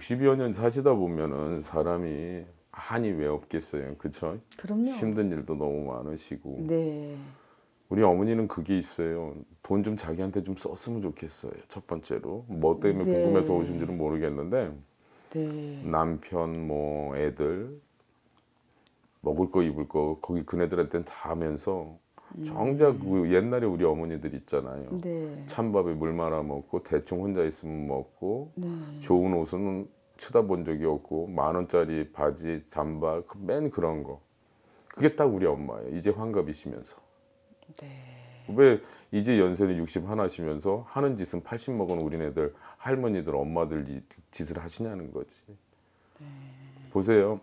60여 년 사시다 보면은 사람이 한이 왜 없겠어요. 그렇죠? 그럼요. 힘든 일도 너무 많으시고. 네. 우리 어머니는 그게 있어요. 돈 좀 자기한테 좀 썼으면 좋겠어요. 첫 번째로. 뭐 때문에 네. 궁금해서 오신지는 모르겠는데. 네. 남편, 뭐 애들 먹을 거 입을 거 거기 그네들한테는 다 하면서 음. 정작 그 옛날에 우리 어머니들 있잖아요. 네. 찬밥에 물 말아 먹고 대충 혼자 있으면 먹고 네. 좋은 옷은 쳐다본 적이 없고 만 원짜리 바지, 잠바, 그 맨 그런 거. 그게 딱 우리 엄마예요. 이제 환갑이시면서. 네. 왜 이제 연세는 60 하나시면서 하는 짓은 80 먹은 우리네들 할머니들 엄마들 짓을 하시냐는 거지. 네. 보세요.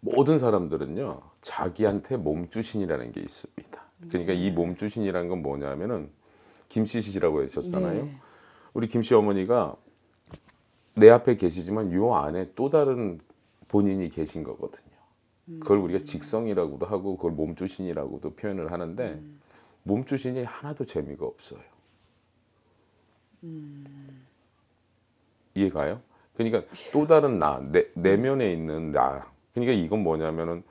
모든 사람들은요 자기한테 몸주신이라는 게 있습니다. 그러니까 이 네. 몸주신이라는 건 뭐냐면은 김씨 씨라고하셨잖아요 네. 우리 김씨 어머니가 내 앞에 계시지만 요 안에 또 다른 본인이 계신 거거든요. 그걸 우리가 음. 직성이라고도 하고 그걸 몸주신이라고도 표현을 하는데 음. 몸주신이 하나도 재미가 없어요. 음. 이해가요? 그러니까 또 다른 나, 내, 내면에 있는 나. 그러니까 이건 뭐냐면은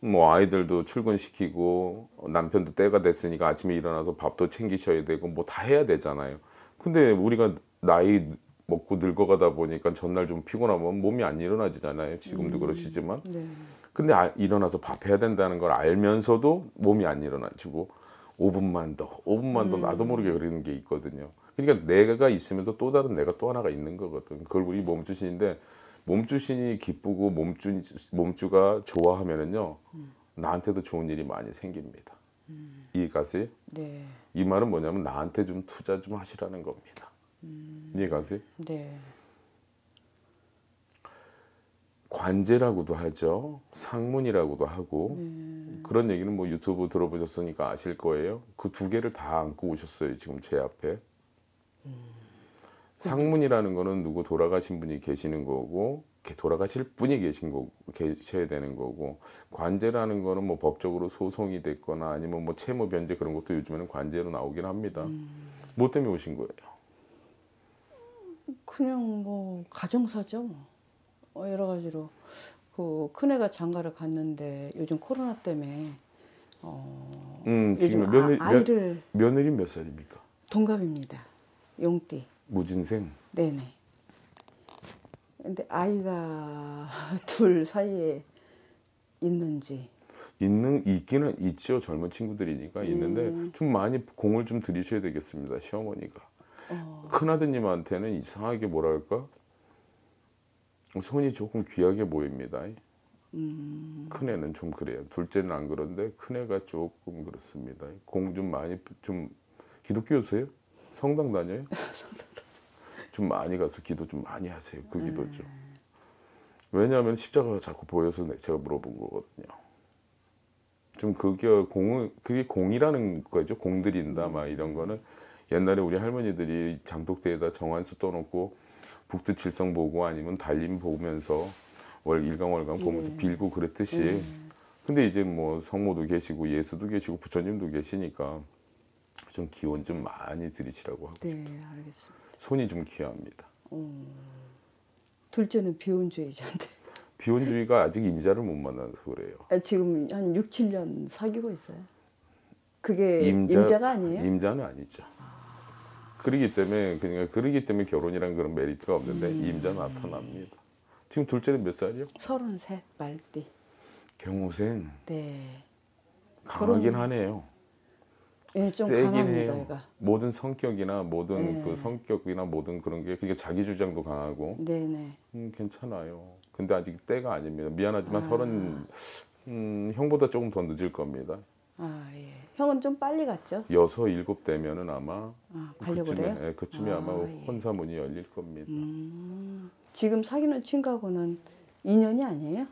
뭐 아이들도 출근시키고 남편도 때가 됐으니까 아침에 일어나서 밥도 챙기셔야 되고 뭐 다 해야 되잖아요. 근데 우리가 나이 먹고 늙어가다 보니까 전날 좀 피곤하면 몸이 안 일어나지잖아요. 지금도 음. 그러시지만. 네. 근데 아, 일어나서 밥 해야 된다는 걸 알면서도 몸이 안 일어나지고 5분만 더, 5분만 음. 더 나도 모르게 그러는 게 있거든요. 그러니까 내가 있으면또 다른 내가 또 하나가 있는 거거든. 그걸 우리 몸주신인데 몸주신이 기쁘고 몸주 몸주가 좋아하면은요 음. 나한테도 좋은 일이 많이 생깁니다. 음. 이해가세요? 네. 이 말은 뭐냐면 나한테 좀 투자 좀 하시라는 겁니다. 음. 이해가 세요 네. 관제라고도 하죠. 상문이라고도 하고 네. 그런 얘기는 뭐 유튜브 들어보셨으니까 아실 거예요. 그 두 개를 다 안고 오셨어요. 지금 제 앞에. 음. 상문이라는 거는 누구 돌아가신 분이 계시는 거고 돌아가실 분이 계신 거 계셔야 되는 거고 관제라는 거는 뭐 법적으로 소송이 됐거나 아니면 뭐 채무 변제 그런 것도 요즘에는 관제로 나오긴 합니다. 음. 뭐 때문에 오신 거예요? 그냥 뭐 가정사죠. 뭐. 어, 여러 가지로 그 큰애가 장가를 갔는데 요즘 코로나 때문에 어 음, 지금 아, 며느리, 아, 아이를 며느리 몇 살입니까? 동갑입니다. 용띠. 무진생. 네네. 근데 아이가 둘 사이에 있는지 있는 있기는 있죠 젊은 친구들이니까 있는데 음. 좀 많이 공을 좀 들이셔야 되겠습니다 시어머니가 어. 큰아드님한테는 이상하게 뭐랄까 손이 조금 귀하게 보입니다. 음. 큰애는 좀 그래요. 둘째는 안 그런데 큰애가 조금 그렇습니다. 공 좀 많이 좀 기독교세요? 성당 다녀요? 성당 좀 많이 가서 기도 좀 많이 하세요. 그 기도죠. 음. 왜냐하면 십자가가 자꾸 보여서 제가 물어본 거거든요. 좀 그게 공 그게 공이라는 거죠. 공들인다 막 이런 거는 옛날에 우리 할머니들이 장독대에다 정한수 떠놓고 북두칠성 보고 아니면 달림 보면서 월 일강월강 예. 보면서 네. 빌고 그랬듯이 네. 근데 이제 뭐 성모도 계시고 예수도 계시고 부처님도 계시니까 좀 기원 좀 많이 들이시라고 하고 네, 싶다. 알겠습니다. 손이 좀 귀합니다. 음, 둘째는 비혼주의자인데. 비혼주의가 아직 임자를 못 만나서 그래요. 아, 지금 한 6, 7년 사귀고 있어요. 그게 임자, 임자가 아니에요? 임자는 아니죠. 그러기 때문에 그러니까 그러기 때문에 결혼이란 그런 메리트가 없는데 음. 임자 나타납니다. 지금 둘째는 몇 살이요? 서른셋 말띠. 경호생. 네. 강하긴 결혼... 하네요. 네, 좀 세긴 해요. 얘가. 모든 성격이나 모든 네. 그 성격이나 모든 그런 게 그게 그러니까 자기 주장도 강하고. 네네. 음, 괜찮아요. 근데 아직 때가 아닙니다. 미안하지만 아. 서른 아. 음, 형보다 조금 더 늦을 겁니다. 아, 예. 형은 좀 빨리 갔죠? 여섯 일곱 되면은 아마 아, 그쯤에, 예, 그쯤에 아, 아마 예. 혼사문이 열릴 겁니다. 음, 지금 사귀는 친구하고는 인연이 아니에요?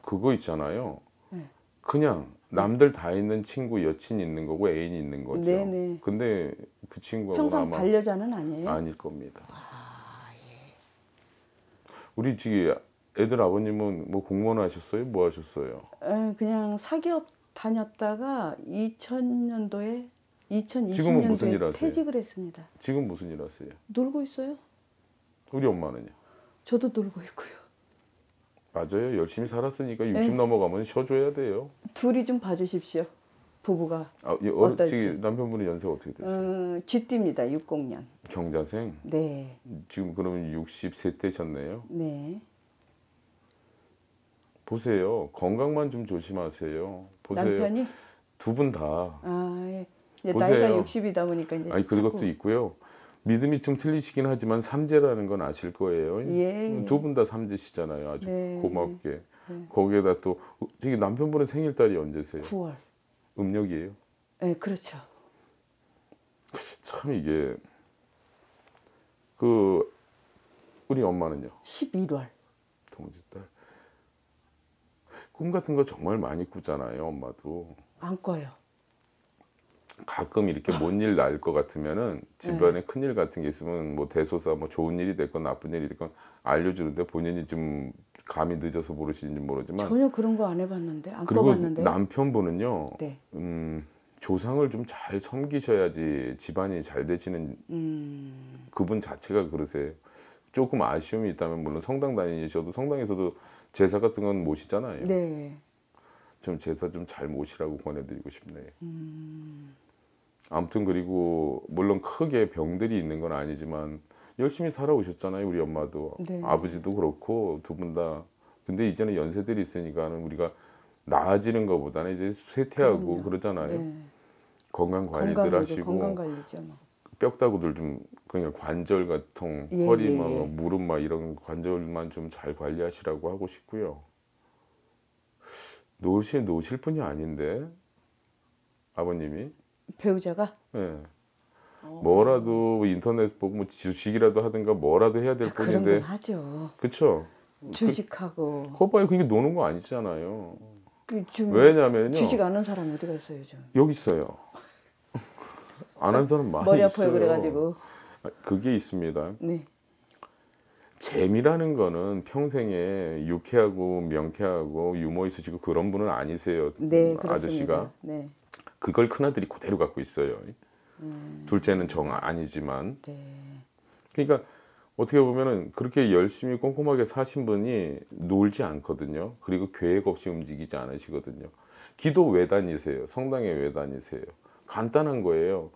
그거 있잖아요. 네. 그냥 남들 다 있는 친구 여친 있는 거고 애인 있는 거죠. 네네. 네. 근데 그 친구하고 평상 아마 반려자는 아니에요? 아닐 겁니다. 아, 예. 우리 지 애들 아버님은 뭐 공무원 하셨어요? 뭐 하셨어요? 에, 그냥 사기업 다녔다가 2000년도에 2020년도에 퇴직을 했습니다. 지금 무슨 일 하세요? 놀고 있어요. 우리 엄마는요? 저도 놀고 있고요. 맞아요. 열심히 살았으니까 60 네. 넘어가면 쉬어줘야 돼요. 둘이 좀 봐주십시오. 부부가 아, 어, 떨지 남편분의 연세 어떻게 됐어요? 어, 쥐띠입니다. 60년. 경자생? 네. 지금 그러면 63 되셨네요. 네. 보세요. 건강만 좀 조심하세요. 보세요. 남편이 두 분 다. 아 예. 이제 보세요. 나이가 60이다 보니까 이제. 아니 그것도 자꾸. 있고요. 믿음이 좀 틀리시긴 하지만 삼재라는 건 아실 거예요. 예. 음, 두분 다 삼재시잖아요. 아주 네. 고맙게. 네. 거기에다 또 어, 저기 남편분의 생일달이 언제세요? 9월. 음력이에요? 네, 그렇죠. 참 이게 그 우리 엄마는요? 11월. 동짓달. 꿈 같은 거 정말 많이 꾸잖아요, 엄마도. 안 꿔요. 가끔 이렇게 뭔 일 날 것 같으면은 집안에 네. 큰일 같은 게 있으면 뭐 대소사 뭐 좋은 일이 됐건 나쁜 일이 됐건 알려주는데 본인이 좀 감이 늦어서 모르시는지 모르지만 전혀 그런 거 안 해봤는데 안 그리고 꿔봤는데 남편분은요. 네. 음, 조상을 좀 잘 섬기셔야지 집안이 잘 되시는 음... 그분 자체가 그러세요. 조금 아쉬움이 있다면 물론 성당 다니셔도 성당에서도 제사 같은 건 모시잖아요. 네. 좀 제사 좀 잘 모시라고 권해드리고 싶네요. 음. 아무튼 그리고 물론 크게 병들이 있는 건 아니지만 열심히 살아오셨잖아요. 우리 엄마도 네. 아버지도 그렇고 두 분 다. 근데 이제는 연세들이 있으니까 우리가 나아지는 것보다는 이제 쇠퇴하고 그럼요. 그러잖아요 네. 건강 관리들 하시고 건강 관리죠. 뭐. 뼈다구들 좀 그냥 관절 같은 예, 예 허리 예. 막 예, 무릎 막 이런 관절만 좀 잘 관리하시라고 하고 싶고요. 노시 노실 분이 아닌데 아버님이 배우자가 네. 뭐라도 인터넷 보고 뭐 주식이라도 하든가 뭐라도 해야 될 아, 뿐인데 그런 하죠. 그쵸? 주식하고 그, 거봐 그게 노는 거 아니잖아요. 그, 왜냐면요 주식 아는 사람 어디가 어요요 여기 있어요. 안한 사람 많이 머리 아파요 있어요. 그래가지고 아, 그게 있습니다. 네. 재미라는 거는 평생에 유쾌하고 명쾌하고 유머 있으시고 그런 분은 아니세요. 네, 아저씨가. 네. 그걸 큰아들이 그대로 갖고 있어요. 음. 둘째는 정 아니지만. 네. 그러니까 어떻게 보면은 그렇게 열심히 꼼꼼하게 사신 분이 놀지 않거든요. 그리고 계획 없이 움직이지 않으시거든요. 기도 왜 다니세요? 성당에 왜 다니세요? 간단한 거예요.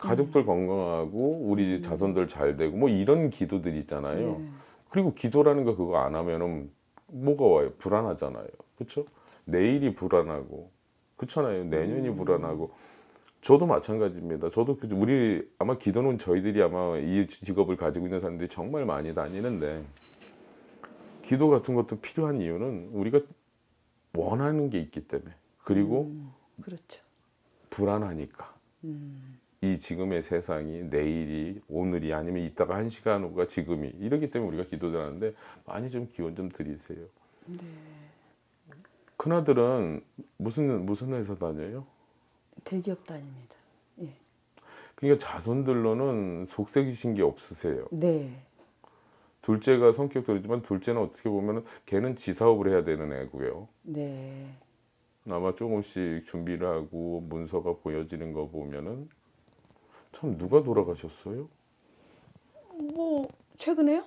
가족들 음. 건강하고 우리 음. 자손들 잘 되고 뭐 이런 기도들 있잖아요. 네. 그리고 기도라는 거 그거 안 하면은 뭐가 와요? 불안하잖아요. 그렇죠? 내일이 불안하고 그렇잖아요. 내년이 음. 불안하고 저도 마찬가지입니다. 저도 그 우리 아마 기도는 저희들이 아마 이 직업을 가지고 있는 사람들이 정말 많이 다니는데 기도 같은 것도 필요한 이유는 우리가 원하는 게 있기 때문에 그리고 음, 그렇죠. 불안하니까. 음. 이 지금의 세상이 내일이 오늘이 아니면 이따가 한 시간 후가 지금이 이렇기 때문에 우리가 기도를 하는데 많이 좀 기원 좀 드리세요. 네. 큰아들은 무슨 무슨 회사 다녀요? 대기업 다닙니다. 예. 그러니까 자손들로는 속색이신 게 없으세요. 네. 둘째가 성격들이지만 둘째는 어떻게 보면 걔는 지사업을 해야 되는 애고요. 네. 아마 조금씩 준비를 하고 문서가 보여지는 거 보면은 참 누가 돌아가셨어요? 뭐 최근에요?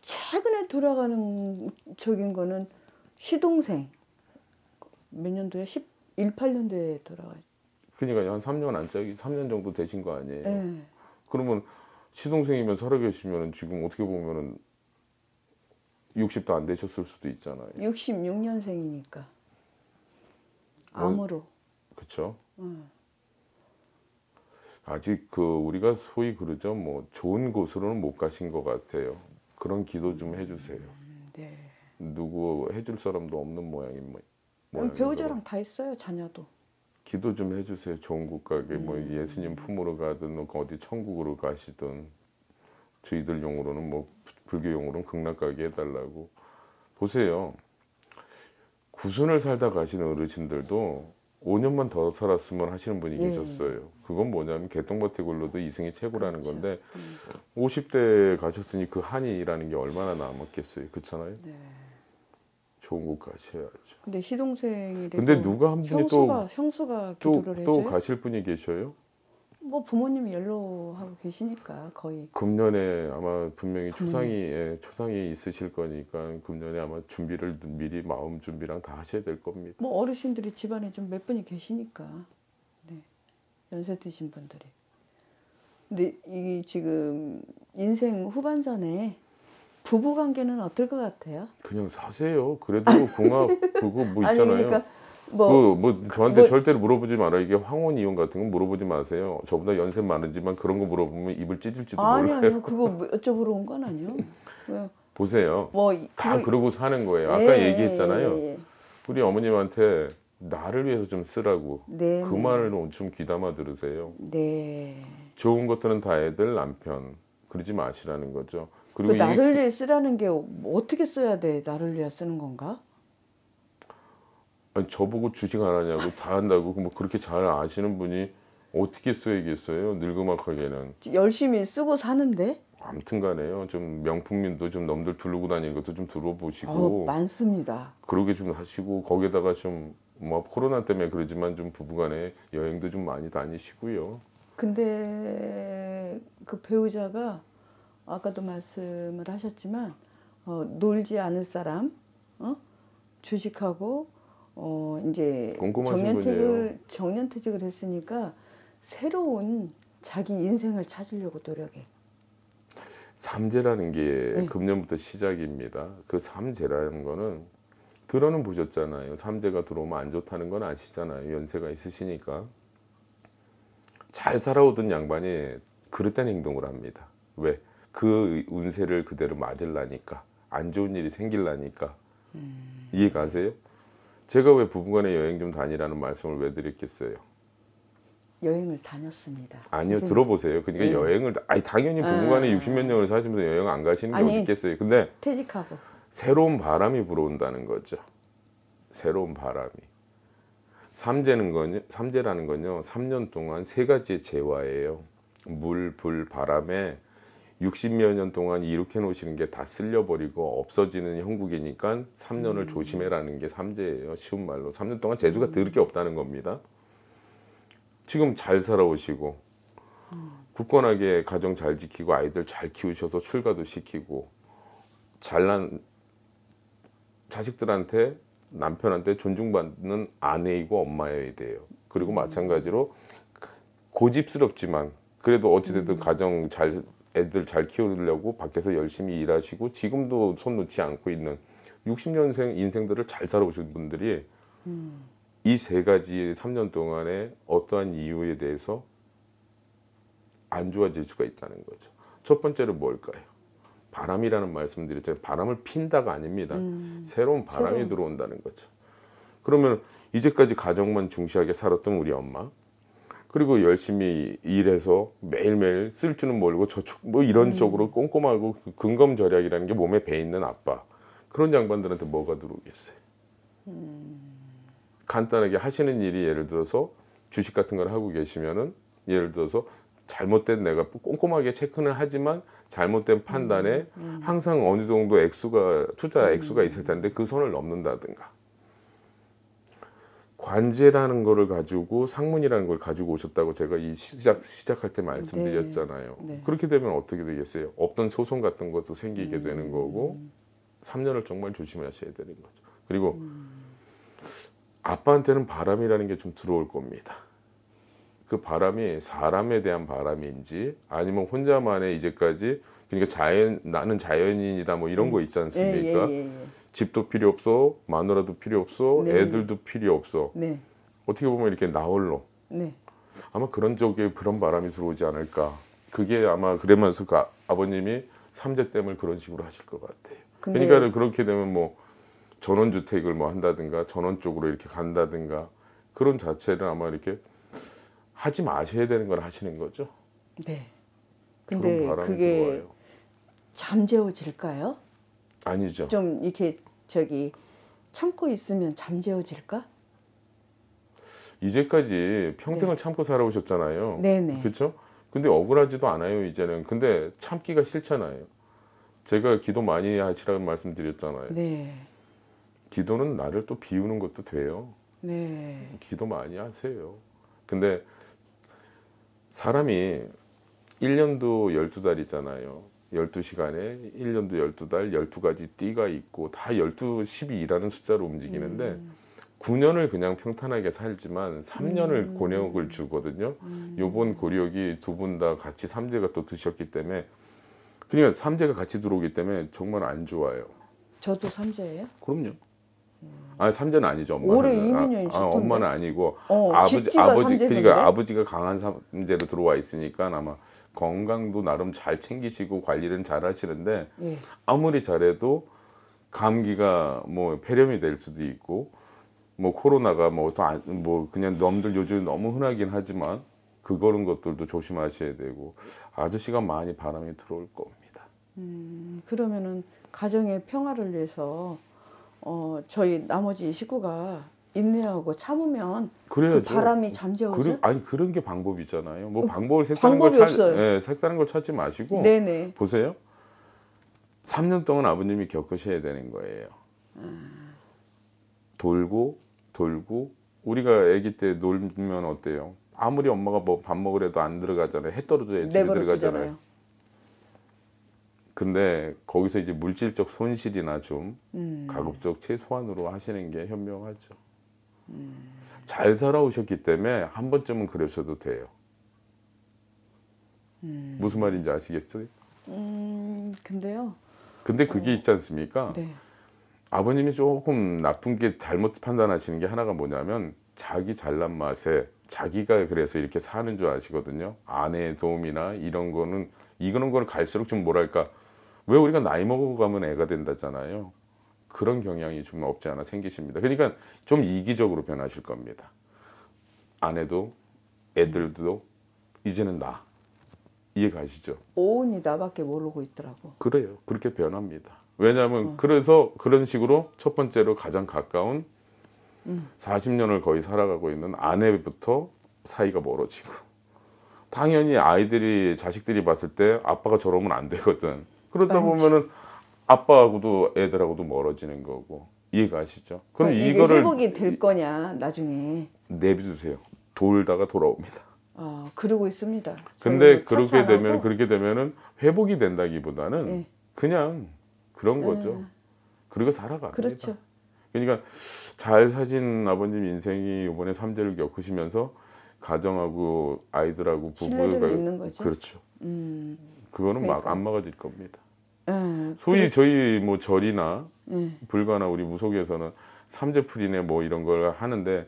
최근에 돌아가는 적인 거는 시동생 몇 년도에 1 8년도에 돌아가요. 그러니까 한 3년 안짝이 3년 정도 되신 거 아니에요. 네. 그러면 시동생이면 살아계시면 지금 어떻게 보면은 60도 안 되셨을 수도 있잖아요. 66년생이니까 어, 암으로. 어, 그렇죠. 아직 그 우리가 소위 그러죠 뭐 좋은 곳으로는 못 가신 것 같아요. 그런 기도 좀 음. 해주세요. 네. 누구 해줄 사람도 없는 모양인 모양. 배우자랑 다 있어요 자녀도. 기도 좀 해주세요. 좋은 곳 가게 뭐 음. 뭐 예수님 품으로 가든 어디 천국으로 가시든 저희들 용어로는 뭐 불교 용어로는 극락 가게 해달라고 보세요. 구순을 살다 가시는 어르신들도 5년만 더 살았으면 하시는 분이 예. 계셨어요. 그건 뭐냐면 개똥버티골로도 이승이 최고라는 그렇죠. 건데 음. 50대 가셨으니 그 한이라는 게 얼마나 남았겠어요. 그렇잖아요. 네. 좋은 곳 가셔야죠. 근데 시동생이래 근데 누가 한 분이 형수가, 또 형수가 기도를 또, 또 가실 분이 계셔요. 뭐 부모님이 연로하고 계시니까 거의 금년에 아마 분명히 금년. 초상이 예, 초상이 있으실 거니까 금년에 아마 준비를 미리 마음 준비랑 다 하셔야 될 겁니다. 뭐 어르신들이 집안에 좀 몇 분이 계시니까 네. 연세 드신 분들이 근데 이 지금 인생 후반전에 부부 관계는 어떨 것 같아요? 그냥 사세요. 그래도 뭐 궁합 그거 뭐 있잖아요. 아니, 그러니까 뭐, 그, 뭐 저한테 뭐, 절대로 물어보지 마라. 이게 황혼 이혼 같은 건 물어보지 마세요. 저보다 연세 많은지만 그런 거 물어보면 입을 찢을지도 아니, 몰라요. 아니 요 그거 여쭤보러 온건 아니요. 보세요. 뭐, 다 그거... 그러고 사는 거예요. 예, 아까 예, 얘기했잖아요. 예, 예. 우리 어머님한테 나를 위해서 좀 쓰라고 네, 그 네. 말을 엄청 귀담아 들으세요. 네. 좋은 것들은 다 애들 남편 그러지 마시라는 거죠. 그리고 그 나를 이게... 위해 쓰라는 게 어떻게 써야 돼? 나를 위해 쓰는 건가? 아니, 저보고 주식 안 하냐고 다 한다고 뭐 그렇게 잘 아시는 분이 어떻게 써야겠어요? 늙음악하게는 열심히 쓰고 사는데 아무튼간에요. 좀 명품님도 좀 넘들 두르고 다니는 것도 좀 들어보시고 어, 많습니다. 그러게 좀 하시고 거기다가좀 뭐 코로나 때문에 그러지만 좀 부부간에 여행도 좀 많이 다니시고요. 근데 그 배우자가 아까도 말씀을 하셨지만 어, 놀지 않을 사람, 어? 주식하고 어 이제 정년퇴직을 정년퇴직을 했으니까 새로운 자기 인생을 찾으려고 노력해. 삼재라는 게 네. 금년부터 시작입니다. 그 삼재라는 거는 들어는 보셨잖아요. 삼재가 들어오면 안 좋다는 건 아시잖아요. 연세가 있으시니까. 잘 살아오던 양반이 그릇된 행동을 합니다. 왜? 그 운세를 그대로 맞을라니까. 안 좋은 일이 생길라니까. 음... 이해 가세요? 제가 왜 부부간에 여행 좀 다니라는 말씀을 왜 드렸겠어요? 여행을 다녔습니다. 아니요 선생님. 들어보세요. 그러니까 네. 여행을 아니 당연히 부부간에 네. 아. 60몇 년을 사시면서 여행 안 가시는 게 아니, 어딨겠어요. 근데 퇴직하고 새로운 바람이 불어온다는 거죠. 새로운 바람이. 삼재는 건요. 삼재라는 건요. 3년 동안 세 가지의 재화예요. 물, 불, 바람에 60여 년 동안 이렇게 놓으시는 게 다 쓸려버리고 없어지는 형국이니까 3년을 음. 조심해라는 게 삼재예요. 쉬운 말로 3년 동안 재주가 드럽게 음. 없다는 겁니다. 지금 잘 살아오시고 굳건하게 가정 잘 지키고 아이들 잘 키우셔서 출가도 시키고 잘난 자식들한테 남편한테 존중받는 아내이고 엄마여야 돼요. 그리고 음. 마찬가지로 고집스럽지만 그래도 어찌됐든 음. 가정 잘 애들 잘 키우려고 밖에서 열심히 일하시고 지금도 손 놓지 않고 있는 60년생 인생들을 잘 살아오신 분들이 음. 이세 가지 3년 동안에 어떠한 이유에 대해서 안 좋아질 수가 있다는 거죠. 첫 번째로 뭘까요? 바람이라는 말씀드렸잖아요. 바람을 핀다가 아닙니다. 음. 새로운 바람이 새로운. 들어온다는 거죠. 그러면 이제까지 가정만 중시하게 살았던 우리 엄마, 그리고 열심히 일해서 매일매일 쓸 줄은 모르고 저축 뭐 이런 음. 쪽으로 꼼꼼하고 그 근검 절약이라는 게 몸에 배 있는 아빠 그런 양반들한테 뭐가 들어오겠어요 음. 간단하게 하시는 일이 예를 들어서 주식 같은 걸 하고 계시면은 예를 들어서 잘못된 내가 꼼꼼하게 체크는 하지만 잘못된 판단에 음. 음. 항상 어느 정도 액수가 투자 액수가 음. 있을 텐데 그 선을 넘는다든가 관제라는 거를 가지고 상문이라는 걸 가지고 오셨다고 제가 이 시작 시작할 때 말씀드렸잖아요. 네. 네. 그렇게 되면 어떻게 되겠어요? 없던 소송 같은 것도 생기게 음. 되는 거고 3년을 정말 조심하셔야 되는 거죠. 그리고 음. 아빠한테는 바람이라는 게 좀 들어올 겁니다. 그 바람이 사람에 대한 바람인지 아니면 혼자만의 이제까지 그러니까 자연 나는 자연인이다 뭐 이런 음. 거 있지 예, 예, 않습니까? 예, 예, 예, 집도 필요 없어, 마누라도 필요 없어, 네. 애들도 필요 없어. 네. 어떻게 보면 이렇게 나홀로. 네. 아마 그런 쪽에 그런 바람이 들어오지 않을까. 그게 아마 그러면서 그 아, 아버님이 삼재 댐을 그런 식으로 하실 것 같아요. 근데... 그러니까 그렇게 되면 뭐 전원주택을 뭐 한다든가 전원 쪽으로 이렇게 간다든가 그런 자체를 아마 이렇게 하지 마셔야 되는 걸 하시는 거죠. 네. 근데 그게 들어와요. 잠재워질까요? 아니죠. 좀 이렇게 저기 참고 있으면 잠재워질까? 이제까지 평생을 네. 참고 살아오셨잖아요. 네네. 그렇죠? 근데 억울하지도 않아요 이제는. 근데 참기가 싫잖아요. 제가 기도 많이 하시라고 말씀드렸잖아요. 네. 기도는 나를 또 비우는 것도 돼요. 네. 기도 많이 하세요. 근데 사람이 1년도 12달이잖아요. 12시간에 1년도 12달 12가지 띠가 있고 다 12, 12라는 이 숫자로 움직이는데 음. 9년을 그냥 평탄하게 살지만 3년을 음. 고력을 주거든요. 음. 요번 고력이 두분 다 같이 삼재가 또 드셨기 때문에 그러니까 삼재가 같이 들어오기 때문에 정말 안 좋아요. 저도 삼재예요? 그럼요. 아 삼재는 아니죠. 엄마는 올해 이민년 아, 아, 엄마는 아니고 어, 아버지 아버지 그러니까 아버지가 강한 삼재로 들어와 있으니까 아마 건강도 나름 잘 챙기시고 관리는 잘 하시는데 예. 아무리 잘해도 감기가 뭐 폐렴이 될 수도 있고 뭐 코로나가 뭐 또뭐 뭐 그냥 넘들 요즘 너무 흔하긴 하지만 그거는 것들도 조심하셔야 되고 아저씨가 많이 바람이 들어올 겁니다. 음 그러면은 가정의 평화를 위해서 어 저희 나머지 식구가 인내하고 참으면 그 그래야죠. 그 바람이 잠재워져. 그래, 아니 그런 게 방법이잖아요. 뭐 어, 방법을 색다른 걸 찾, 예, 색다른 걸 찾지 마시고 네네. 보세요. 3년 동안 아버님이 겪으셔야 되는 거예요. 돌고 돌고 우리가 아기 때 놀면 어때요? 아무리 엄마가 뭐 밥 먹으래도 안 들어가잖아요. 해 떨어져야 집에 들어가잖아요. 근데 거기서 이제 물질적 손실이나 좀 음. 가급적 최소한으로 하시는 게 현명하죠. 잘 살아오셨기 때문에 한 번쯤은 그러셔도 돼요. 음. 무슨 말인지 아시겠죠? 음, 근데요. 근데 그게 어. 있지 않습니까? 네. 아버님이 조금 나쁜 게 잘못 판단하시는 게 하나가 뭐냐면 자기 잘난 맛에 자기가 그래서 이렇게 사는 줄 아시거든요. 아내의 도움이나 이런 거는 이런 거 거는 갈수록 좀 뭐랄까 왜 우리가 나이 먹어가면 애가 된다잖아요. 그런 경향이 좀 없지 않아 생기십니다. 그러니까 좀 이기적으로 변하실 겁니다. 아내도 애들도 이제는 나 이해 가시죠? 오은이 나밖에 모르고 있더라고. 그래요. 그렇게 변합니다. 왜냐하면 어. 그래서 그런 식으로 첫 번째로 가장 가까운 음. 40년을 거의 살아가고 있는 아내부터 사이가 멀어지고 당연히 아이들이 자식들이 봤을 때 아빠가 저러면 안 되거든. 그러다 그러니까. 보면은 아빠하고도 애들하고도 멀어지는 거고 이해가시죠? 그럼 그러니까 이게 이거를 회복이 될 거냐 나중에 내비두세요. 돌다가 돌아옵니다. 아 그러고 있습니다. 근데 그렇게 되면 그렇게 되면은 회복이 된다기보다는 네. 그냥 그런 예. 거죠. 그리고 살아갑니 그렇죠. 그러니까 잘 사신 아버님 인생이 이번에 삼재를 겪으시면서 가정하고 아이들하고 부부가 그렇죠. 음. 그거는 그러니까. 막안 막아질 겁니다. 예. 소위 그래서... 저희 뭐 절이나 네. 불가나 우리 무속에서는 삼재풀이네 뭐 이런 걸 하는데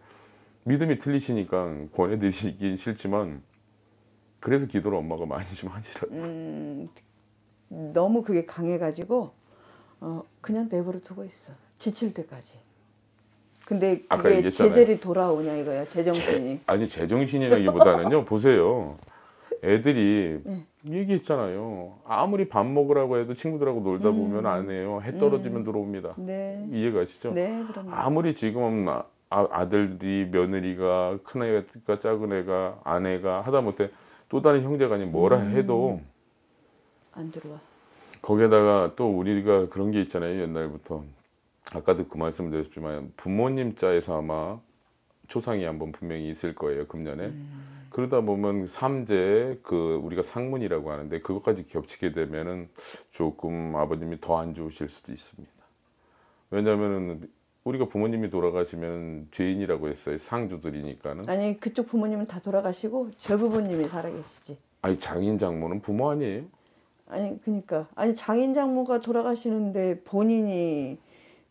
믿음이 틀리시니까 권해드리긴 싫지만 그래서 기도를 엄마가 많이 좀 하시라고 음, 너무 그게 강해가지고 어, 그냥 내버려 두고 있어 지칠 때까지 근데 그게 제재리 돌아오냐 이거야 제정신이 제, 아니 제정신이라기보다는요 보세요 애들이 네. 얘기했잖아요. 아무리 밥 먹으라고 해도 친구들하고 놀다 음. 보면 안 해요. 해 떨어지면 음. 들어옵니다. 네. 이해가시죠? 네, 아무리 지금 아, 아, 아들이 며느리가 큰애가 작은애가 아내가 하다못해 또 다른 형제가 아닌 뭐라 음. 해도 안 들어와. 거기에다가 또 우리가 그런 게 있잖아요. 옛날부터 아까도 그 말씀드렸지만 부모님 자에서 아마 조상이 한번 분명히 있을 거예요 금년에 음. 그러다 보면 삼재 그 우리가 상문이라고 하는데 그것까지 겹치게 되면은 조금 아버님이 더 안 좋으실 수도 있습니다 왜냐면은 우리가 부모님이 돌아가시면 죄인이라고 했어요 상주들이니까는 아니 그쪽 부모님은 다 돌아가시고 저 부모님이 살아계시지 아니 장인 장모는 부모 아니에요 아니 그니까 아니 장인 장모가 돌아가시는데 본인이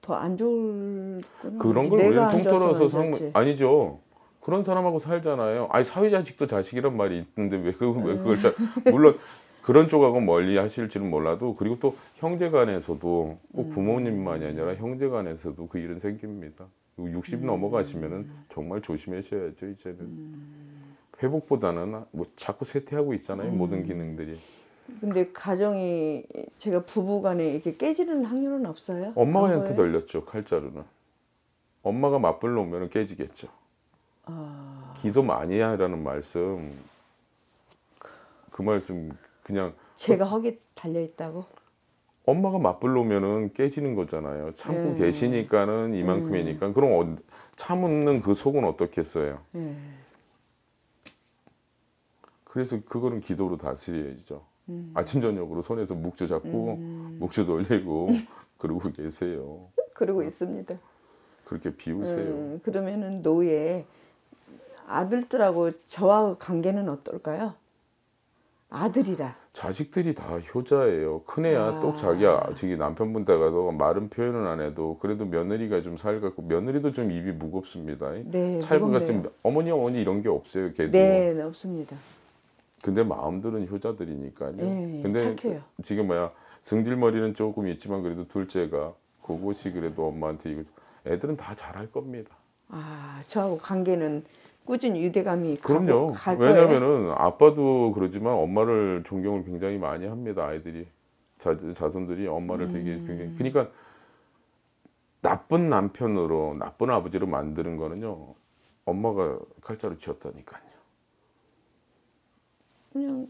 더안 좋을 그런 걸원 통틀어서 상 아니죠. 그런 사람하고 살잖아요. 아니 사회자식도 자식이란 말이 있는데 왜, 그, 왜 그걸 잘 음. 물론 그런 쪽하고 멀리 하실지는 몰라도 그리고 또 형제간에서도 꼭 부모님만이 음. 아니라 형제간에서도 그 일은 생깁니다. 60 음. 넘어가시면은 정말 조심하셔야죠 이제는 회복보다는 뭐 자꾸 쇠퇴하고 있잖아요 모든 기능들이. 근데 가정이 제가 부부간에 이렇게 깨지는 확률은 없어요? 엄마한테 널렸죠 칼자루는. 엄마가 맞불러 오면 깨지겠죠. 아... 기도 많이 하라는 말씀 그 말씀 그냥 제가 허기 달려 있다고. 엄마가 맞불러 오면은 깨지는 거잖아요. 참고 예. 계시니까는 네. 이만큼이니까 예. 그럼 어, 참는 그 속은 어떻겠어요? 예. 그래서 그거는 기도로 다스려야죠. 음. 아침 저녁으로 손에서 묵주 잡고 음. 묵주돌리고 그러고 계세요. 그러고 어? 있습니다. 그렇게 비우세요. 음, 그러면은 노예 아들들하고 저와 관계는 어떨까요? 아들이라. 자식들이 다 효자예요. 큰애야 아. 자기 아, 저기 남편분 다가서 말은 표현은 안 해도 그래도 며느리가 좀 살갑고 며느리도 좀 입이 무겁습니다. 네, 찰분 같은 어머니 어머니 이런 게 없어요. 걔도. 네, 네 없습니다. 근데 마음들은 효자들이니까요. 예, 예, 근데 착해요. 지금 뭐야 성질머리는 조금 있지만 그래도 둘째가 그것이 그래도 엄마한테 이거 애들은 다 잘할 겁니다. 아 저하고 관계는 꾸준히 유대감이 그럼요. 왜냐면은 아빠도 그러지만 엄마를 존경을 굉장히 많이 합니다. 아이들이 자, 자손들이 엄마를 음. 되게 굉장히 그러니까 나쁜 남편으로 나쁜 아버지로 만드는 거는요. 엄마가 칼자루 쥐었다니까요. 그냥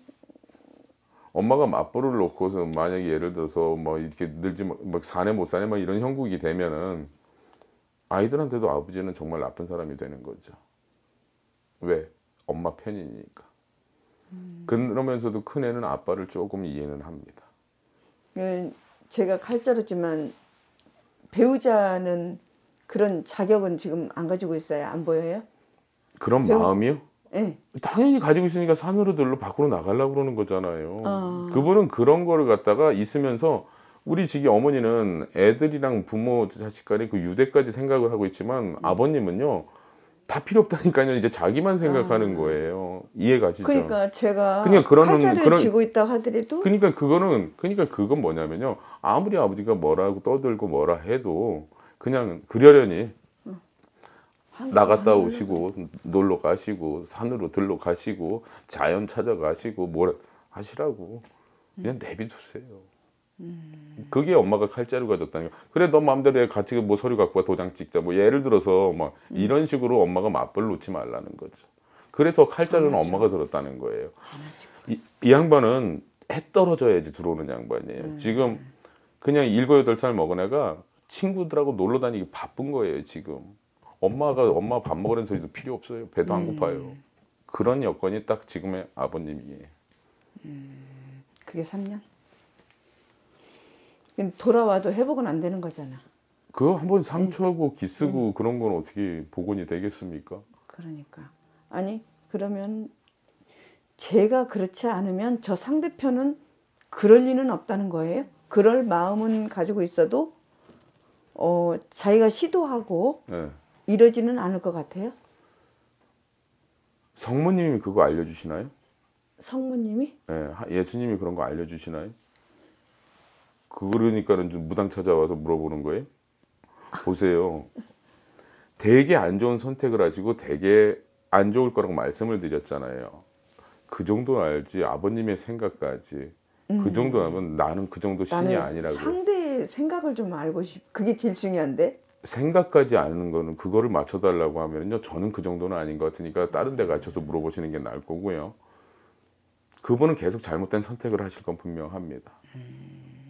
엄마가 맞불을 놓고서 만약에 예를 들어서 뭐 이렇게 늘지 뭐 사내 못 사내 막 뭐 이런 형국이 되면은 아이들한테도 아버지는 정말 나쁜 사람이 되는 거죠. 왜? 엄마 편이니까. 음. 그러면서도 큰 애는 아빠를 조금 이해는 합니다. 예, 제가 칼자루지만 배우자는 그런 자격은 지금 안 가지고 있어요. 안 보여요? 그런 배우... 마음이요? 네. 당연히 가지고 있으니까 산으로들로 밖으로 나가려고 그러는 거잖아요. 어. 그분은 그런 거를 갖다가 있으면서 우리 지기 어머니는 애들이랑 부모 자식 간에 그 유대까지 생각을 하고 있지만 음. 아버님은요. 다 필요 없다니까요. 이제 자기만 생각하는 아. 거예요. 이해가시죠? 그러니까 제가 그냥 그런 그런 쥐고 있다 하더라도 그러니까 그거는 그러니까 그건 뭐냐면요. 아무리 아버지가 뭐라고 떠들고 뭐라 해도 그냥 그려려니 나갔다 오시고 놀러 가시고 산으로 들러 가시고 자연 찾아가시고 뭘 하시라고 그냥 음. 내비두세요. 음. 그게 엄마가 칼자루가 졌다는 거. 그래 너 마음대로 해. 같이 뭐 서류 갖고 와 도장 찍자. 뭐 예를 들어서 막 음. 이런 식으로 엄마가 맞불 놓지 말라는 거죠. 그래서 칼자루는 그렇죠. 엄마가 들었다는 거예요. 이, 이, 양반은 해 떨어져야지 들어오는 양반이에요. 지금 그냥 일곱 여덟 살 먹은 애가 친구들하고 놀러 다니기 바쁜 거예요 지금. 엄마가 엄마 밥 먹으라는 소리도 필요 없어요. 배도 안 음. 고파요. 그런 여건이 딱 지금의 아버님이에요. 음, 그게 3년? 돌아와도 회복은 안 되는 거잖아. 그거 한번 네. 상처고 네. 기쓰고 응. 그런 건 어떻게 복원이 되겠습니까? 그러니까. 아니, 그러면 제가 그렇지 않으면 저 상대편은 그럴 리는 없다는 거예요? 그럴 마음은 가지고 있어도 어, 자기가 시도하고 네. 이러지는 않을 것 같아요? 성모님이 그거 알려주시나요? 성모님이? 예, 예수님이 그런 거 알려주시나요? 그, 그러니까는 좀 무당 찾아와서 물어보는 거예요. 보세요. 되게 안 좋은 선택을 하시고 되게 안 좋을 거라고 말씀을 드렸잖아요. 그 정도 알지 아버님의 생각까지 그 음. 정도 하면 나는 그 정도 신이 아니라고. 상대 생각을 좀 알고 싶. 그게 제일 중요한데. 생각까지 아는 거는 그거를 맞춰달라고 하면요 저는 그 정도는 아닌 것 같으니까 다른 데 가셔서 물어보시는 게 나을 거고요 그분은 계속 잘못된 선택을 하실 건 분명합니다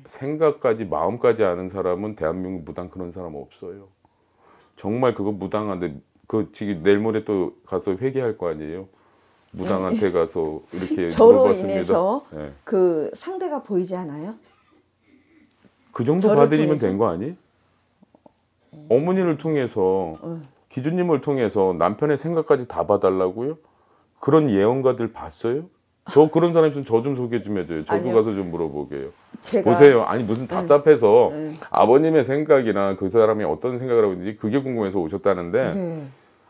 생각까지 마음까지 아는 사람은 대한민국 무당 그런 사람 없어요 정말 그거 무당한데 그 지금 내일 모레 또 가서 회개할 거 아니에요 무당한테 네. 가서 이렇게 물어봤습니다. 인해서 네. 그 상대가 보이지 않아요? 그 정도 받으리면된 거 아니? 에요 어머니를 통해서 어. 기준님을 통해서 남편의 생각까지 다 봐달라고요? 그런 예언가들 봤어요? 저 그런 사람 있으면 저 좀 소개 좀 해줘요. 저도 아니요. 가서 좀 물어보게요. 제가... 보세요. 아니 무슨 네. 답답해서 네. 네. 아버님의 생각이나 그 사람이 어떤 생각을 하고 있는지 그게 궁금해서 오셨다는데 네.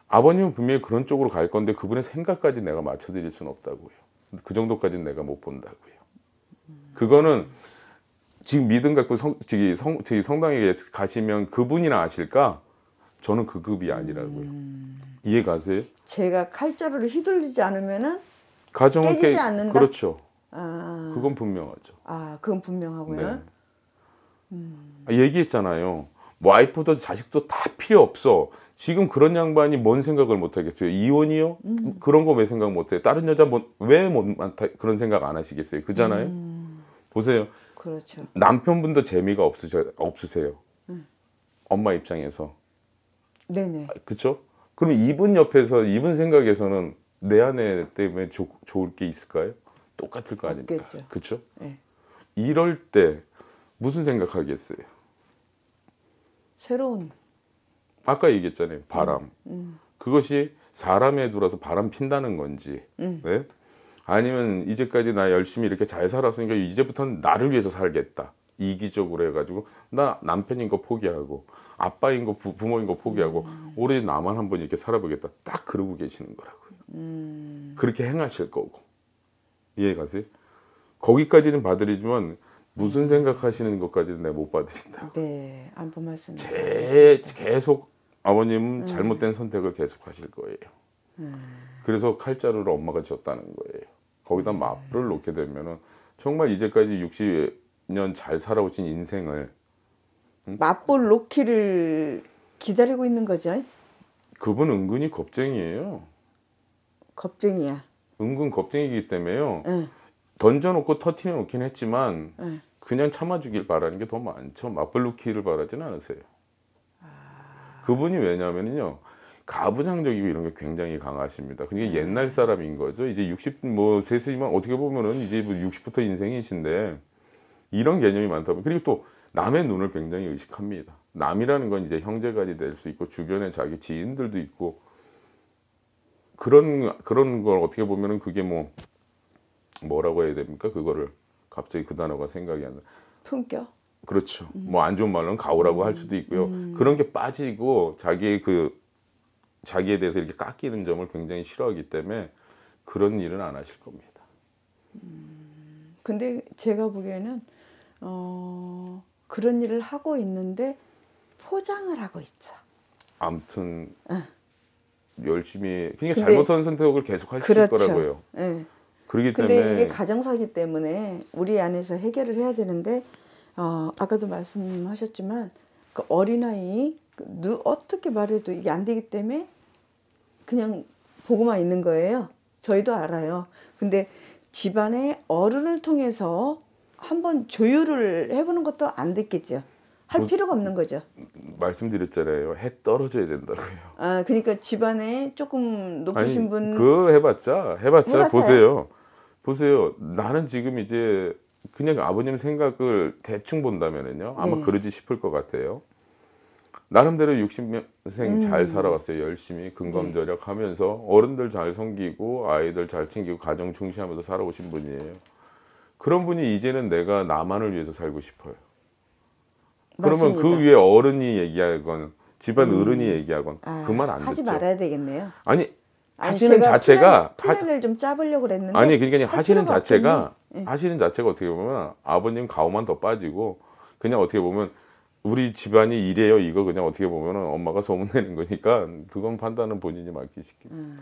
아버님은 분명히 그런 쪽으로 갈 건데 그분의 생각까지 내가 맞춰드릴 수는 없다고요. 그 정도까지는 내가 못 본다고요. 그거는 지금 믿음 갖고 그 성, 저기 성, 저기 성당에 가시면 그분이나 아실까? 저는 그 급이 아니라고요. 음... 이해 가세요? 제가 칼자루를 휘둘리지 않으면은 가정은 깨지지 깨... 않는다. 그렇죠. 아... 그건 분명하죠. 아, 그건 분명하고요. 네. 음... 아, 얘기했잖아요. 와이프도 뭐 자식도 다 필요 없어. 지금 그런 양반이 뭔 생각을 못 하겠어요? 이혼이요? 음. 그런 거 왜 생각 못해 다른 여자 뭐, 왜 못, 많다, 그런 생각 안 하시겠어요? 그잖아요? 음. 보세요. 그렇죠. 남편분도 재미가 없으셔, 없으세요. 음. 엄마 입장에서. 네네. 아, 그쵸? 그럼 이분 옆에서, 이분 생각에서는 내 아내 때문에 조, 좋을 게 있을까요? 똑같을 거 아닙니까? 없겠죠. 그쵸? 네. 이럴 때 무슨 생각하겠어요? 새로운. 아까 얘기했잖아요. 바람. 음. 음. 그것이 사람에 들어서 바람 핀다는 건지, 음. 네? 아니면 이제까지 나 열심히 이렇게 잘 살았으니까 이제부터는 나를 위해서 살겠다. 이기적으로 해가지고 나 남편인 거 포기하고 아빠인 거 부, 모인거 포기하고 음. 올해 나만 한번 이렇게 살아보겠다. 딱 그러고 계시는 거라고요. 음. 그렇게 행하실 거고 이해가세요? 거기까지는 받으리지만 무슨 생각하시는 것까지는 내가 못 받으신다. 네, 안본 말씀. 계속 아버님은 음. 잘못된 선택을 계속 하실 거예요. 그래서 칼자루를 엄마가 지었다는 거예요. 거기다 마블을 놓게 되면은 정말 이제까지 60년 잘 살아오신 인생을 응? 맞불 놓기를 기다리고 있는 거죠. 그분 은근히 겁쟁이에요. 겁쟁이야. 은근 겁쟁이기 때문에요. 응. 던져놓고 터트려 놓긴 했지만 응. 그냥 참아주길 바라는 게 더 많죠. 맞불 놓기를 바라지는 않으세요. 아... 그분이 왜냐면요. 하 가부장적이고 이런 게 굉장히 강하십니다. 그러니까 옛날 사람인 거죠. 이제 60, 뭐, 세세이면 어떻게 보면은 이제 60부터 뭐 인생이신데 이런 개념이 많다 보니 그리고 또 남의 눈을 굉장히 의식합니다. 남이라는 건 이제 형제간이 될수 있고 주변에 자기 지인들도 있고 그런 그런 걸 어떻게 보면은 그게 뭐 뭐라고 해야 됩니까? 그거를 갑자기 그 단어가 생각이 안 나. 품격. 그렇죠. 음. 뭐안 좋은 말로는 가오라고 음. 할 수도 있고요. 음. 그런 게 빠지고 자기의 그 자기에 대해서 이렇게 깎이는 점을 굉장히 싫어하기 때문에 그런 일은 안 하실 겁니다. 음, 근데 제가 보기에는 어, 그런 일을 하고 있는데 포장을 하고 있죠. 아무튼 응. 예. 열심히 그러니까 잘못한 선택을 계속 하실 그렇죠. 거라고요. 네. 예. 그렇기 때문에 이게 가정사기 때문에 우리 안에서 해결을 해야 되는데 어, 아까도 말씀하셨지만 그 어린아이 그 누, 어떻게 말해도 이게 안 되기 때문에 그냥 보고만 있는 거예요. 저희도 알아요. 근데 집안의 어른을 통해서 한번 조율을 해보는 것도 안 됐겠죠. 할 뭐, 필요가 없는 거죠. 말씀드렸잖아요. 해 떨어져야 된다고요. 아, 그러니까 집안에 조금 높으신 아니, 분. 그 해봤자, 해봤자 보세요. 보세요. 나는 지금 이제 그냥 아버님 생각을 대충 본다면요 아마 네. 그러지 싶을 것 같아요. 나름대로 60년생 음. 잘 살아왔어요. 열심히 근검절약 예. 하면서 어른들 잘 섬기고 아이들 잘 챙기고 가정 중심하면서 살아오신 분이에요. 그런 분이 이제는 내가 나만을 위해서 살고 싶어요. 그러면 그 맞습니다. 그 위에 어른이 얘기하건 집안 음. 어른이 얘기하건 아, 그만 안 하지 듣죠. 말아야 되겠네요. 아니, 하시는 자체가 플랜, 플을좀 짜보려고 했는데 아니 그러니까 하시는 자체가 네. 하시는 자체가 어떻게 보면 아버님 가오만 더 빠지고 그냥 어떻게 보면 우리 집안이 이래요 이거 그냥 어떻게 보면 엄마가 소문내는 거니까 그건 판단은 본인이 맡기시기. 음.